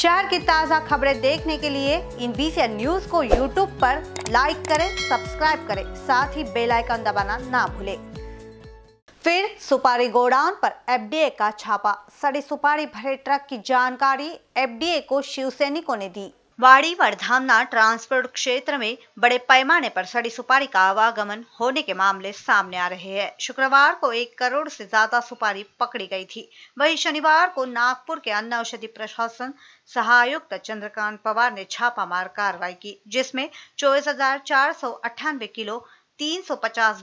शहर की ताज़ा खबरें देखने के लिए इन बीसी न्यूज को यूट्यूब पर लाइक करें सब्सक्राइब करें साथ ही बेल आइकन दबाना ना भूलें फिर सुपारी गोडाउन पर एफडीए का छापा सड़ी सुपारी भरे ट्रक की जानकारी एफडीए को शिव सैनिकों ने दी वाड़ी धामना ट्रांसपोर्ट क्षेत्र में बड़े पैमाने पर सड़ी सुपारी का आवागमन होने के मामले सामने आ रहे हैं शुक्रवार को एक करोड़ से ज्यादा सुपारी पकड़ी गई थी वहीं शनिवार को नागपुर के अन्न औषधि प्रशासन सहायुक्त चंद्रकांत पवार ने छापामार कार्रवाई की जिसमें चौबीस किलो तीन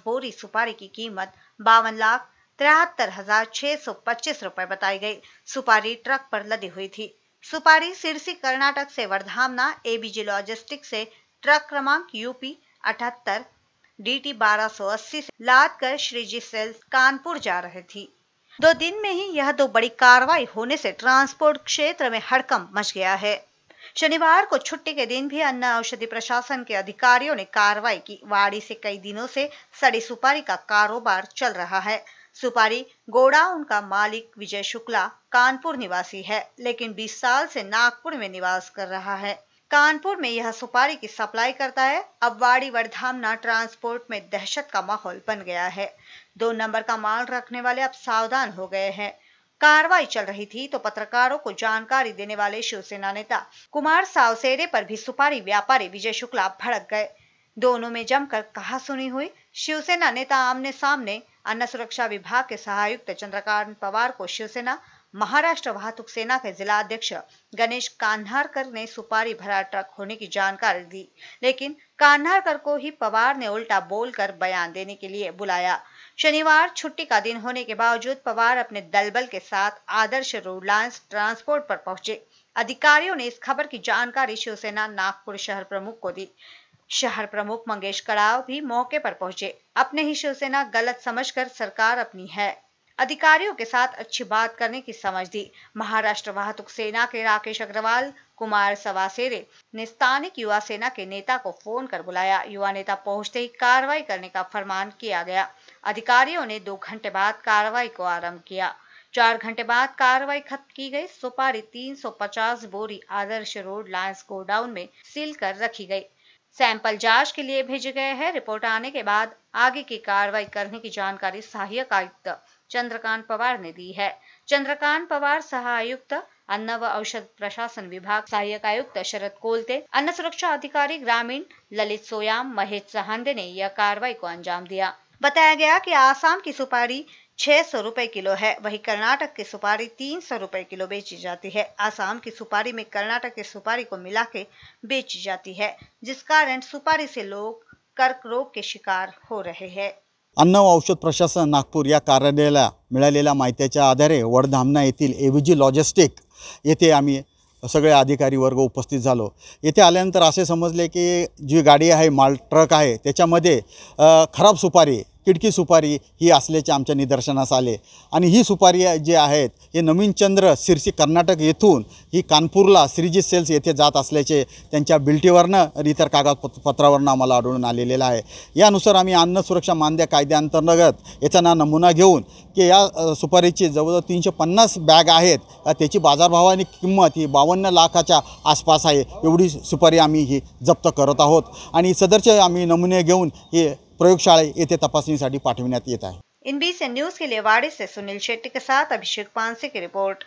बोरी सुपारी की कीमत बावन लाख तिहत्तर हजार छह सौ पच्चीस रुपए बताई गई सुपारी ट्रक पर लदी हुई थी सुपारी सिरसी कर्नाटक से वर्धामना एबीजे लॉजिस्टिक से ट्रक क्रमांक यूपी अठहत्तर डीटी 1280 से लाद कर सेल्स कानपुर जा रहे थी दो दिन में ही यह दो बड़ी कार्रवाई होने से ट्रांसपोर्ट क्षेत्र में हड़कम मच गया है शनिवार को छुट्टी के दिन भी अन्न औषधि प्रशासन के अधिकारियों ने कार्रवाई की वाड़ी से कई दिनों से सड़ी सुपारी का कारोबार चल रहा है सुपारी गोड़ा उनका मालिक विजय शुक्ला कानपुर निवासी है लेकिन 20 साल से नागपुर में निवास कर रहा है कानपुर में यह सुपारी की सप्लाई करता है अब वाड़ी वर्धामना ट्रांसपोर्ट में दहशत का माहौल बन गया है दो नंबर का माल रखने वाले अब सावधान हो गए हैं कार्रवाई चल रही थी तो पत्रकारों को जानकारी देने वाले शिवसेना नेता कुमार सावसेरे पर भी सुपारी व्यापारी विजय शुक्ला भड़क गए दोनों में जमकर कहा सुनी हुई शिवसेना नेता आमने सामने अन्न सुरक्षा विभाग के सहायुक्त चंद्रकांत पवार को शिवसेना महाराष्ट्र वाहतुक सेना के जिला अध्यक्ष गणेश कान्हारकर ने सुपारी भरा ट्रक होने की जानकारी दी लेकिन कान्हारकर को ही पवार ने उल्टा बोलकर बयान देने के लिए बुलाया शनिवार छुट्टी का दिन होने के बावजूद पवार अपने दलबल के साथ आदर्श रोडलाइंस ट्रांसपोर्ट पर पहुंचे अधिकारियों ने इस खबर की जानकारी शिवसेना नागपुर शहर प्रमुख को दी शहर प्रमुख मंगेश कड़ाव भी मौके पर पहुंचे अपने ही शिवसेना गलत समझकर सरकार अपनी है अधिकारियों के साथ अच्छी बात करने की समझ दी महाराष्ट्र वाहतुक सेना के राकेश अग्रवाल कुमार सवासेरे ने स्थानिक युवा सेना के नेता को फोन कर बुलाया युवा नेता पहुंचते ही कार्रवाई करने का फरमान किया गया अधिकारियों ने दो घंटे बाद कार्रवाई को आरंभ किया चार घंटे बाद कार्रवाई खत्म की गई सुपारी 350 बोरी आदर्श रोड लायंस गोडाउन में सील कर रखी गई सैंपल जांच के लिए भेजे गए हैं रिपोर्ट आने के बाद आगे की कार्रवाई करने की जानकारी सहायक आयुक्त चंद्रकांत पवार ने दी है चंद्रकांत पवार सहायुक्त अन्न व औषध प्रशासन विभाग सहायक आयुक्त शरद कोलते अन्न सुरक्षा अधिकारी ग्रामीण ललित सोयाम महेश सहांदे ने यह कार्रवाई को अंजाम दिया बताया गया कि आसाम की सुपारी छह सौ रुपए किलो है वही कर्नाटक की सुपारी तीन सौ रुपए किलो बेची जाती है आसाम की सुपारी में कर्नाटक की सुपारी को मिला के बेची जाती है जिस कारण सुपारी से लोग कर्क रोग के शिकार हो रहे हैं अन्न व औषध प्रशासन नागपुर या कार्यालय मिला माहितीच्या आधारे वडधामणा लॉजिस्टिक ये आम्मी सगळे अधिकारी वर्ग उपस्थित झालो येथे आल्यानंतर असे समजले की जी गाडी आहे माल ट्रक आहे त्याच्यामध्ये खराब सुपारी किडकी सुपारी ही असल्याचे आमच्या निदर्शनास आले आणि ही सुपारी जे आहेत हे नवीन चंद्र सिरसी कर्नाटक येथून ही कानपूरला श्रीजी सेल्स येथे जात असल्याचे त्यांच्या बिल्टीवरनं इतर कागदपत्रावरनं आम्हाला आढळून आलेलेलं आहे यानुसार आम्ही अन्न सुरक्षा मानद्या कायद्याअंतर्गत याचा ना नमुना घेऊन की या सुपारीची जवळजवळ तीनशे पन्नास बॅग आहेत त्याची आणि किंमत ही बावन्न लाखाच्या आसपास आहे एवढी सुपारी आम्ही ही जप्त करत आहोत आणि सदरचे आम्ही नमुने घेऊन हे प्रयोगशाला ये तपास पाठ येत एनबीसी न्यूज के लिए वाड़ी से सुनील शेट्टी के साथ अभिषेक पानसे की रिपोर्ट